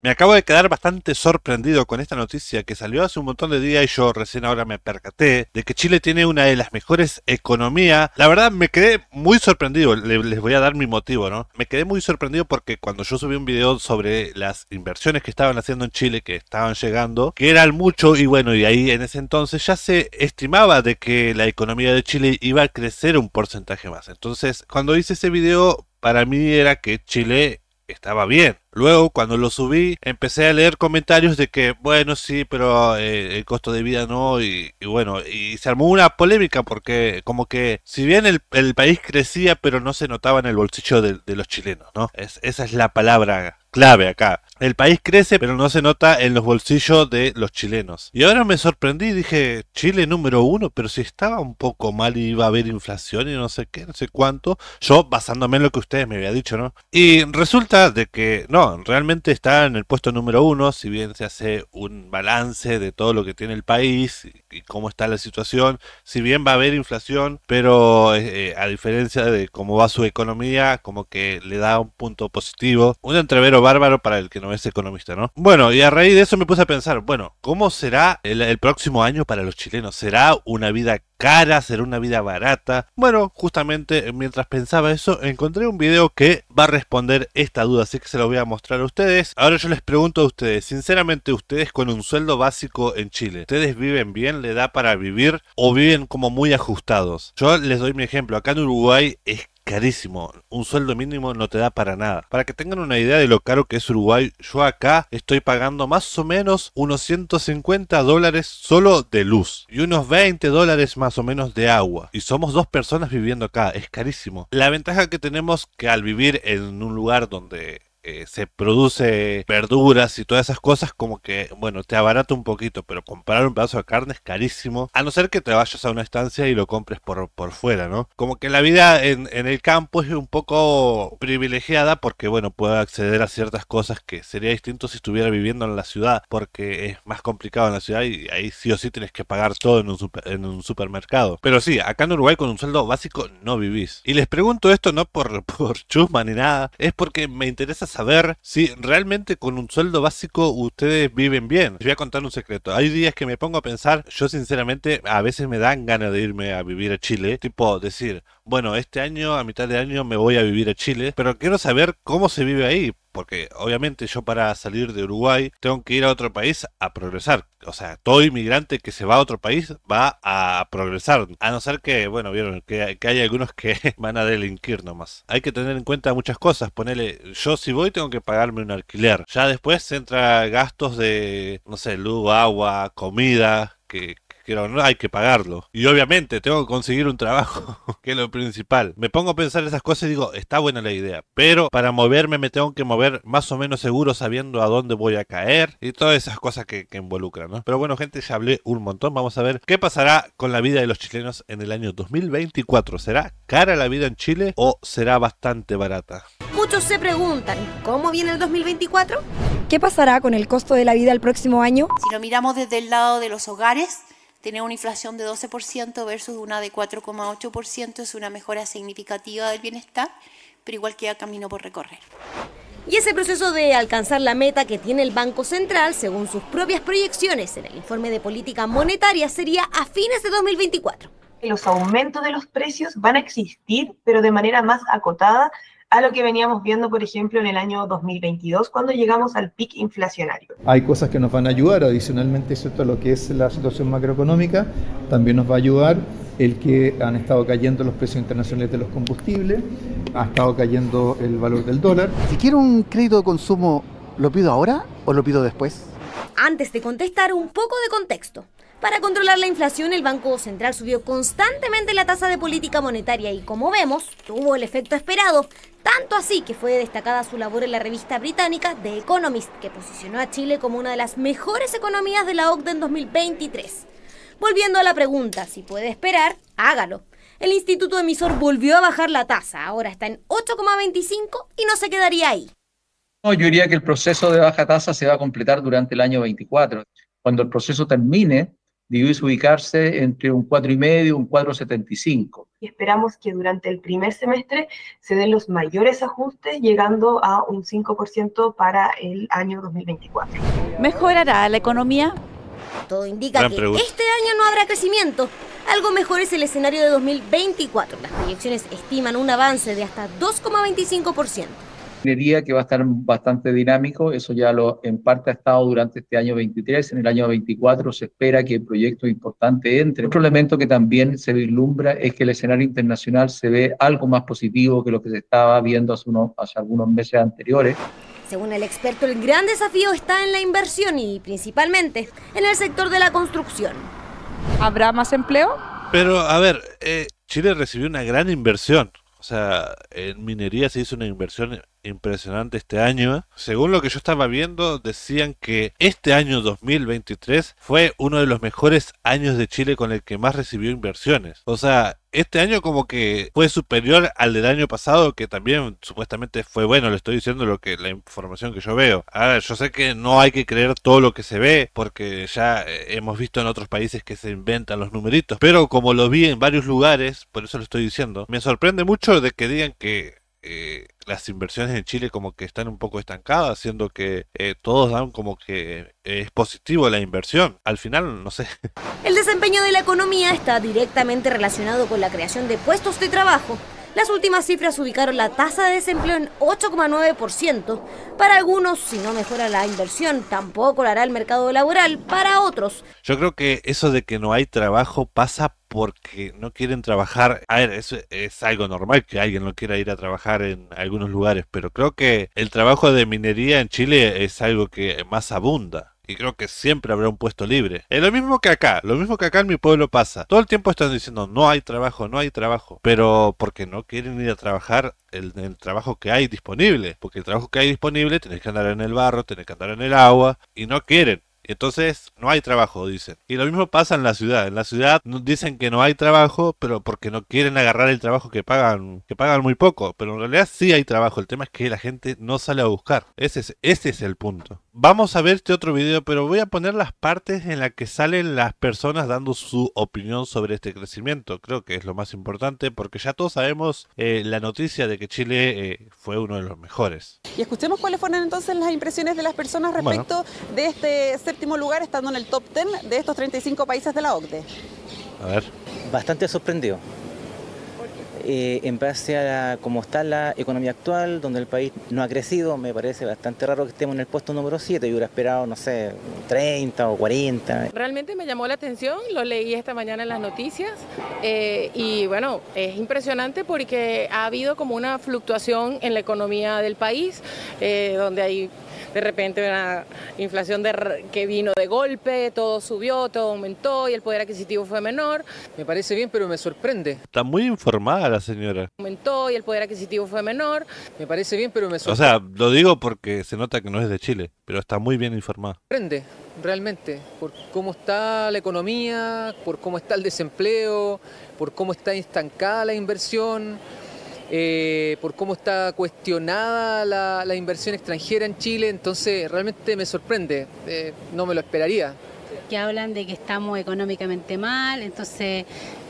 Me acabo de quedar bastante sorprendido con esta noticia que salió hace un montón de días y yo recién ahora me percaté de que Chile tiene una de las mejores economías. La verdad me quedé muy sorprendido, les voy a dar mi motivo, ¿no? Me quedé muy sorprendido porque cuando yo subí un video sobre las inversiones que estaban haciendo en Chile, que estaban llegando, que eran mucho y bueno, y ahí en ese entonces ya se estimaba de que la economía de Chile iba a crecer un porcentaje más. Entonces, cuando hice ese video, para mí era que Chile estaba bien. Luego, cuando lo subí, empecé a leer comentarios de que, bueno, sí, pero eh, el costo de vida no, y, bueno, y se armó una polémica porque como que si bien el, país crecía, pero no se notaba en el bolsillo de, los chilenos, ¿no? esa es la palabra clave acá. El país crece, pero no se nota en los bolsillos de los chilenos. Y ahora me sorprendí, dije, Chile número uno, pero si estaba un poco mal y iba a haber inflación y no sé qué, no sé cuánto. Yo basándome en lo que ustedes me habían dicho, ¿no? Y resulta de que, no, realmente está en el puesto número uno, si bien se hace un balance de todo lo que tiene el país y cómo está la situación. Si bien va a haber inflación, pero eh, eh, a diferencia de cómo va su economía, como que le da un punto positivo. Un entrevero bárbaro para el que no es economista, ¿no? Bueno, y a raíz de eso me puse a pensar, bueno, ¿cómo será el, el próximo año para los chilenos? ¿Será una vida cara, será una vida barata. Bueno, justamente eh, mientras pensaba eso, encontré un video que va a responder esta duda, así que se lo voy a mostrar a ustedes. Ahora yo les pregunto a ustedes, sinceramente ustedes con un sueldo básico en Chile, ¿ustedes viven bien? ¿Le da para vivir? ¿O viven como muy ajustados? Yo les doy mi ejemplo, acá en Uruguay es carísimo. Un sueldo mínimo no te da para nada. Para que tengan una idea de lo caro que es Uruguay, yo acá estoy pagando más o menos unos 150 dólares solo de luz y unos 20 dólares más o menos de agua. Y somos dos personas viviendo acá, es carísimo. La ventaja que tenemos que al vivir en un lugar donde eh, se produce verduras y todas esas cosas, como que, bueno, te abarata un poquito, pero comprar un pedazo de carne es carísimo, a no ser que te vayas a una estancia y lo compres por, por fuera, ¿no? Como que la vida en, el campo es un poco privilegiada porque, bueno, puedo acceder a ciertas cosas que sería distinto si estuviera viviendo en la ciudad, porque es más complicado en la ciudad y ahí sí o sí tienes que pagar todo en un, supermercado. Pero sí, acá en Uruguay con un sueldo básico no vivís. Y les pregunto esto no por, por chusma ni nada, es porque me interesa saber si realmente con un sueldo básico ustedes viven bien. Les voy a contar un secreto. Hay días que me pongo a pensar, yo sinceramente a veces me dan ganas de irme a vivir a Chile, tipo decir, bueno, este año, a mitad de año me voy a vivir a Chile, pero quiero saber cómo se vive ahí porque obviamente yo para salir de Uruguay tengo que ir a otro país a progresar. O sea, todo inmigrante que se va a otro país va a progresar, a no ser que, bueno, vieron que, hay algunos que van a delinquir nomás. Hay que tener en cuenta muchas cosas, ponele, yo si voy tengo que pagarme un alquiler, ya después entra gastos de, no sé, luz, agua, comida, que pero no hay que pagarlo. Y obviamente tengo que conseguir un trabajo, que es lo principal. Me pongo a pensar esas cosas y digo, está buena la idea, pero para moverme me tengo que mover más o menos seguro sabiendo a dónde voy a caer y todas esas cosas que, que involucran, ¿no? Pero bueno, gente, ya hablé un montón. Vamos a ver qué pasará con la vida de los chilenos en el año 2024. ¿Será cara la vida en Chile o será bastante barata? Muchos se preguntan, ¿cómo viene el 2024? ¿Qué pasará con el costo de la vida el próximo año? Si lo miramos desde el lado de los hogares, Tener una inflación de 12% versus una de 4,8% es una mejora significativa del bienestar, pero igual queda camino por recorrer. Y ese proceso de alcanzar la meta que tiene el Banco Central, según sus propias proyecciones en el informe de política monetaria, sería a fines de 2024. Los aumentos de los precios van a existir, pero de manera más acotada a lo que veníamos viendo, por ejemplo, en el año 2022, cuando llegamos al pic inflacionario. Hay cosas que nos van a ayudar, adicionalmente, ¿cierto? lo que es la situación macroeconómica, también nos va a ayudar el que han estado cayendo los precios internacionales de los combustibles, ha estado cayendo el valor del dólar. Si quiero un crédito de consumo, ¿lo pido ahora o lo pido después? Antes de contestar, un poco de contexto. Para controlar la inflación, el Banco Central subió constantemente la tasa de política monetaria y, como vemos, tuvo el efecto esperado, tanto así que fue destacada su labor en la revista británica The Economist, que posicionó a Chile como una de las mejores economías de la OCDE en 2023. Volviendo a la pregunta, si puede esperar, hágalo. El instituto emisor volvió a bajar la tasa, ahora está en 8,25 y no se quedaría ahí. yo diría que el proceso de baja tasa se va a completar durante el año 24. Cuando el proceso termine, debiese ubicarse entre un 4,5 y un 4,75. Y esperamos que durante el primer semestre se den los mayores ajustes, llegando a un 5% para el año 2024. ¿Mejorará la economía? Todo indica que este año no habrá crecimiento. Algo mejor es el escenario de 2024. Las proyecciones estiman un avance de hasta 2,25% minería que va a estar bastante dinámico, eso ya lo, en parte ha estado durante este año 23, en el año 24 se espera que el proyecto importante entre. Otro elemento que también se vislumbra es que el escenario internacional se ve algo más positivo que lo que se estaba viendo hace, hace algunos meses anteriores. Según el experto, el gran desafío está en la inversión y principalmente en el sector de la construcción. ¿Habrá más empleo? Pero, a ver, eh, Chile recibió una gran inversión. O sea, en minería se hizo una inversión impresionante este año. Según lo que yo estaba viendo, decían que este año 2023 fue uno de los mejores años de Chile con el que más recibió inversiones. O sea, este año como que fue superior al del año pasado, que también supuestamente fue bueno, le estoy diciendo lo que la información que yo veo. Ahora, yo sé que no hay que creer todo lo que se ve, porque ya eh, hemos visto en otros países que se inventan los numeritos, pero como lo vi en varios lugares, por eso lo estoy diciendo, me sorprende mucho de que digan que eh, las inversiones en Chile como que están un poco estancadas, siendo que eh, todos dan como que eh, es positivo la inversión. Al final, no sé. El desempeño de la economía está directamente relacionado con la creación de puestos de trabajo. Las últimas cifras ubicaron la tasa de desempleo en 8,9%. Para algunos, si no mejora la inversión, tampoco lo hará el mercado laboral. Para otros. Yo creo que eso de que no hay trabajo pasa porque no quieren trabajar. A ver, eso es algo normal que alguien no quiera ir a trabajar en algunos lugares, pero creo que el trabajo de minería en Chile es algo que más abunda y creo que siempre habrá un puesto libre. Es lo mismo que acá, lo mismo que acá en mi pueblo pasa. Todo el tiempo están diciendo no hay trabajo, no hay trabajo, pero porque no quieren ir a trabajar el, trabajo que hay disponible, porque el trabajo que hay disponible tenés que andar en el barro, tenés que andar en el agua y no quieren. Entonces no hay trabajo, dicen. Y lo mismo pasa en la ciudad. En la ciudad dicen que no hay trabajo, pero porque no quieren agarrar el trabajo que pagan, que pagan muy poco. Pero en realidad sí hay trabajo. El tema es que la gente no sale a buscar. ese es el punto vamos a ver este otro video, pero voy a poner las partes en las que salen las personas dando su opinión sobre este crecimiento. Creo que es lo más importante porque ya todos sabemos eh, la noticia de que Chile eh, fue uno de los mejores. Y escuchemos cuáles fueron entonces las impresiones de las personas respecto de este séptimo lugar, estando en el top 10 de estos 35 países de la OCDE. A ver. Bastante sorprendido eh, en base a cómo está la economía actual, donde el país no ha crecido, me parece bastante raro que estemos en el puesto número 7, yo hubiera esperado, no sé, 30 o 40. Realmente me llamó la atención, lo leí esta mañana en las noticias eh, y bueno, es impresionante porque ha habido como una fluctuación en la economía del país, eh, donde hay de repente una inflación que vino de golpe, todo subió, todo aumentó y el poder adquisitivo fue menor. Me parece bien, pero me sorprende. Está muy informada la señora. Aumentó y el poder adquisitivo fue menor. Me parece bien, pero me sorprende. O sea, lo digo porque se nota que no es de Chile, pero está muy bien informada. Sorprende, realmente, por cómo está la economía, por cómo está el desempleo, por cómo está estancada la inversión. Eh, por cómo está cuestionada la, inversión extranjera en Chile, entonces realmente me sorprende, eh, no me lo esperaría que hablan de que estamos económicamente mal, entonces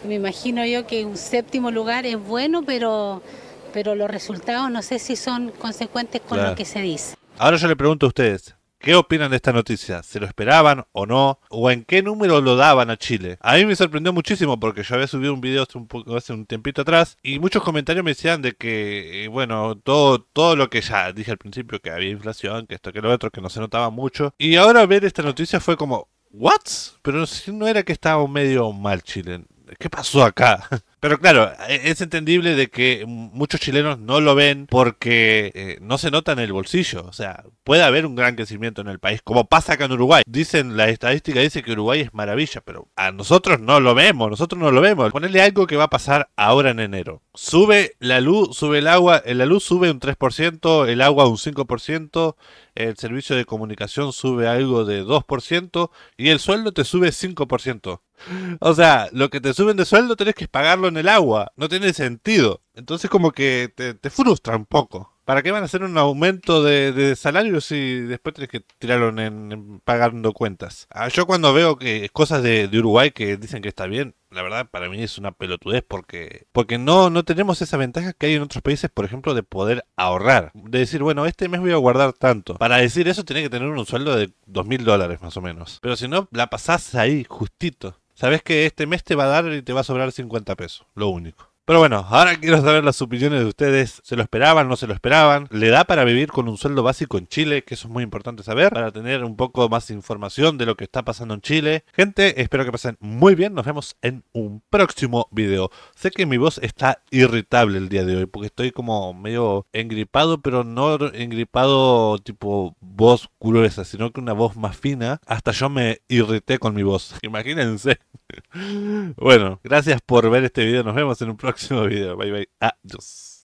me imagino yo que un séptimo lugar es bueno, pero, pero los resultados no sé si son consecuentes con lo que se dice. Ahora yo le pregunto a ustedes, ¿Qué opinan de esta noticia? ¿Se lo esperaban o no? ¿O en qué número lo daban a Chile? A mí me sorprendió muchísimo porque yo había subido un video hace un, tiempito atrás y muchos comentarios me decían de que, eh, bueno, todo, todo lo que ya dije al principio, que había inflación, que esto, que lo otro, que no se notaba mucho. Y ahora ver esta noticia fue como, ¿What? Pero si no era que estaba medio mal Chile. ¿Qué pasó acá? Pero claro, e-, es entendible de que muchos chilenos no lo ven porque eh, no se nota en el bolsillo. O sea, puede haber un gran crecimiento en el país, como pasa acá en Uruguay. Dicen, la estadística dice que Uruguay es maravilla, pero a nosotros no lo vemos, nosotros no lo vemos. Ponerle algo que va a pasar ahora en enero. Sube la luz, sube el agua, eh, la luz sube un 3%, el agua un 5%, el servicio de comunicación sube algo de 2% y el sueldo te sube 5%. O sea, lo que te suben de sueldo tenés que pagarlo con el agua. No tiene sentido. Entonces como que te, frustra un poco. ¿Para qué van a hacer un aumento de, de salario si después tienes que tirarlo en, pagando cuentas? Ah, yo cuando veo que cosas de, Uruguay que dicen que está bien, la verdad para mí es una pelotudez porque, porque no, no tenemos esa ventaja que hay en otros países, por ejemplo, de poder ahorrar. De decir, bueno, este mes voy a guardar tanto. Para decir eso tiene que tener un sueldo de 2000 dólares más o menos. Pero si no, la pasás ahí justito sabes que este mes te va a dar y te va a sobrar 50 pesos, lo único. Pero bueno, ahora quiero saber las opiniones de ustedes. ¿Se lo esperaban? ¿No se lo esperaban? ¿Le da para vivir con un sueldo básico en Chile? Que eso es muy importante saber. Para tener un poco más información de lo que está pasando en Chile. Gente, espero que pasen muy bien. Nos vemos en un próximo video. Sé que mi voz está irritable el día de hoy. Porque estoy como medio engripado. Pero no engripado tipo voz gruesa. Sino que una voz más fina. Hasta yo me irrité con mi voz. Imagínense. bueno, gracias por ver este video. Nos vemos en un próximo próximo video. Bye bye. Adiós.